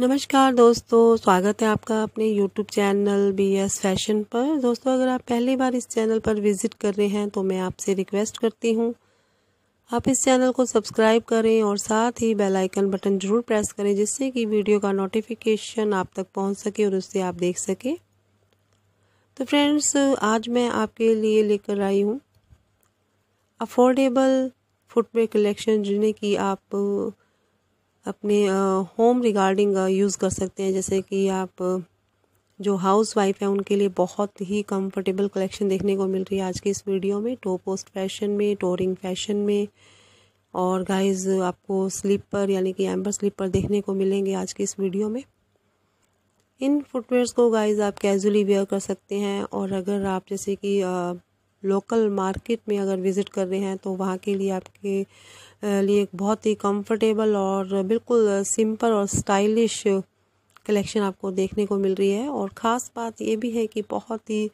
नमस्कार दोस्तों स्वागत है आपका अपने YouTube channel B S fashion पर दोस्तों अगर आप पहली बार इस चैनल पर विज़िट कर रहे हैं तो मैं आपसे रिक्वेस्ट करती हूँ आप इस चैनल को सब्सक्राइब करें और साथ ही बेल आइकन बटन ज़रूर प्रेस करें जिससे कि वीडियो का नोटिफिकेशन आप तक पहुँच सके और उससे आप देख सकें तो फ्रेंड्स आज मैं आपके लिए लेकर आई हूँ अफोर्डेबल फुटवेयर कलेक्शन जिन्हें कि आप अपने होम रिगार्डिंग यूज़ कर सकते हैं जैसे कि आप जो हाउस वाइफ है उनके लिए बहुत ही कंफर्टेबल कलेक्शन देखने को मिल रही है आज की इस वीडियो में टो पोस्ट फैशन में टोरिंग फैशन में और गाइस आपको स्लीपर यानी कि एम्बर स्लीपर देखने को मिलेंगे आज की इस वीडियो में इन फुटवेयर्स को गाइस आप कैजुअली वेयर कर सकते हैं और अगर आप जैसे कि लोकल मार्केट में अगर विज़िट कर रहे हैं तो वहाँ के लिए आपके लिए बहुत ही कंफर्टेबल और बिल्कुल सिंपल और स्टाइलिश कलेक्शन आपको देखने को मिल रही है और ख़ास बात ये भी है कि बहुत ही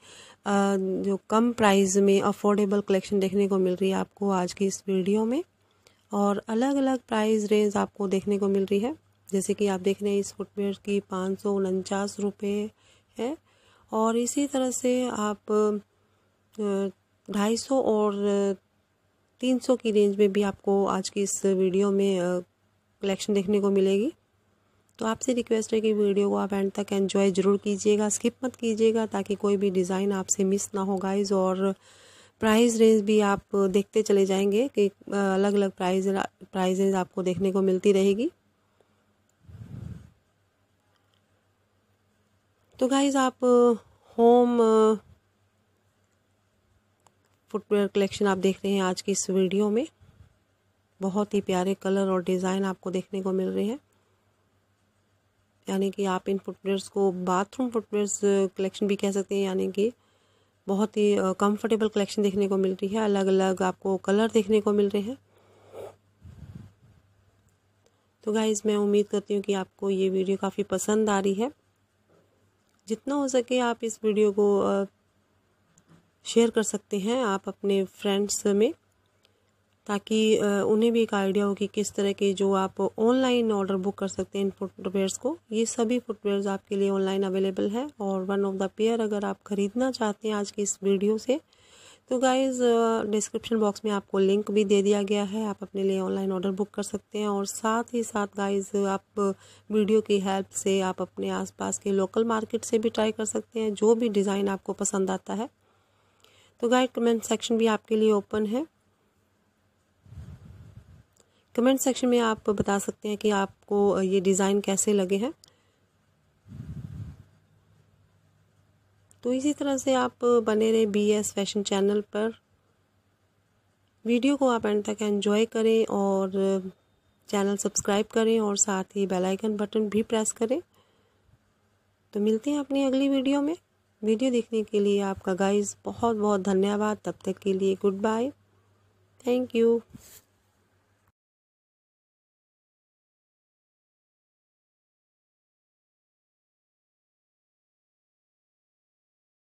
जो कम प्राइस में अफोर्डेबल कलेक्शन देखने को मिल रही है आपको आज की इस वीडियो में और अलग अलग प्राइस रेंज आपको देखने को मिल रही है जैसे कि आप देख रहे हैं इस फुटवेयर की पाँच सौ उनचास रुपये है और इसी तरह से आप ढाई सौ और तीन सौ की रेंज में भी आपको आज की इस वीडियो में कलेक्शन देखने को मिलेगी तो आपसे रिक्वेस्ट है कि वीडियो को आप एंड तक एंजॉय ज़रूर कीजिएगा स्किप मत कीजिएगा ताकि कोई भी डिज़ाइन आपसे मिस ना हो गाइज और प्राइस रेंज भी आप देखते चले जाएंगे कि अलग अलग प्राइस प्राइस रेंज आपको देखने को मिलती रहेगी तो गाइज आप होम फुटवेयर कलेक्शन आप देख रहे हैं आज की इस वीडियो में बहुत ही प्यारे कलर और डिज़ाइन आपको देखने को मिल रहे हैं यानी कि आप इन फुटवेयर्स को बाथरूम फुटवेयर्स कलेक्शन भी कह सकते हैं यानी कि बहुत ही कंफर्टेबल कलेक्शन देखने को मिल रही है अलग अलग आपको कलर देखने को मिल रहे हैं तो गाइज़ मैं उम्मीद करती हूँ कि आपको ये वीडियो काफ़ी पसंद आ रही है जितना हो सके आप इस वीडियो को शेयर कर सकते हैं आप अपने फ्रेंड्स में ताकि उन्हें भी एक आइडिया हो कि किस तरह के जो आप ऑनलाइन ऑर्डर बुक कर सकते हैं इन फुटवेयर्स को ये सभी फुटवेयर्स आपके लिए ऑनलाइन अवेलेबल है और वन ऑफ द पेयर अगर आप ख़रीदना चाहते हैं आज की इस वीडियो से तो गाइज़ डिस्क्रिप्शन बॉक्स में आपको लिंक भी दे दिया गया है आप अपने लिए ऑनलाइन ऑर्डर बुक कर सकते हैं और साथ ही साथ गाइज़ आप वीडियो की हेल्प से आप अपने आसपास के लोकल मार्केट से भी ट्राई कर सकते हैं जो भी डिज़ाइन आपको पसंद आता है तो गाइड कमेंट सेक्शन भी आपके लिए ओपन है कमेंट सेक्शन में आप बता सकते हैं कि आपको ये डिज़ाइन कैसे लगे हैं तो इसी तरह से आप बने रहे बी एस फैशन चैनल पर वीडियो को आप एंड तक एंजॉय करें और चैनल सब्सक्राइब करें और साथ ही बेल आइकन बटन भी प्रेस करें तो मिलते हैं अपनी अगली वीडियो में वीडियो देखने के लिए आपका गाइस बहुत बहुत धन्यवाद तब तक के लिए गुड बाय थैंक यू